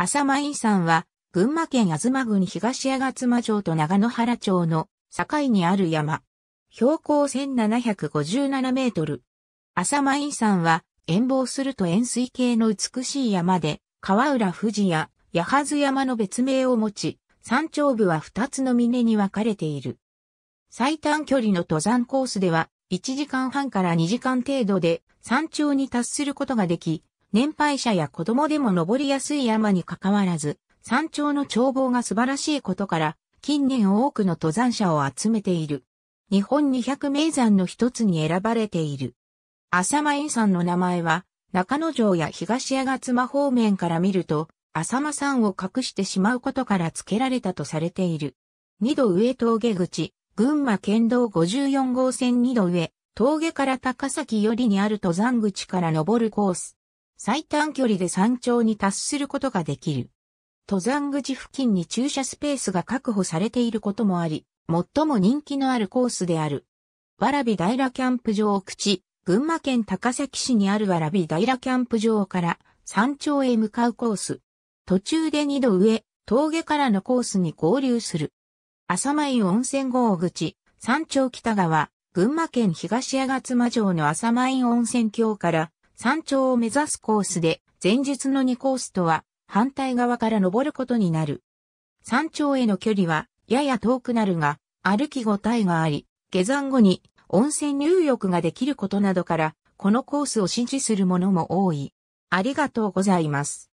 浅間院山は、群馬県東郡東吾妻町と長野原町の境にある山。標高1757メートル。浅間院山は、遠望すると円錐形の美しい山で、川浦富士や八幡山の別名を持ち、山頂部は2つの峰に分かれている。最短距離の登山コースでは、1時間半から2時間程度で山頂に達することができ、年配者や子供でも登りやすい山にかかわらず、山頂の眺望が素晴らしいことから、近年多くの登山者を集めている。日本200名山の一つに選ばれている。浅間院山の名前は、中野城や東屋ヶ妻方面から見ると、浅間山を隠してしまうことから付けられたとされている。二度上峠口、群馬県道54号線二度上、峠から高崎よりにある登山口から登るコース。最短距離で山頂に達することができる。登山口付近に駐車スペースが確保されていることもあり、最も人気のあるコースである。わらび平キャンプ場を口、群馬県高崎市にあるわらび平キャンプ場から山頂へ向かうコース。途中で2度上、峠からのコースに合流する。浅前温泉号口、山頂北側、群馬県東吾妻城の浅前温泉郷から山頂を目指すコースで、前述の2コースとは反対側から登ることになる。山頂への距離はやや遠くなるが、歩きごたえがあり、下山後に温泉入浴ができることなどから、このコースを支持する者も多い。ありがとうございます。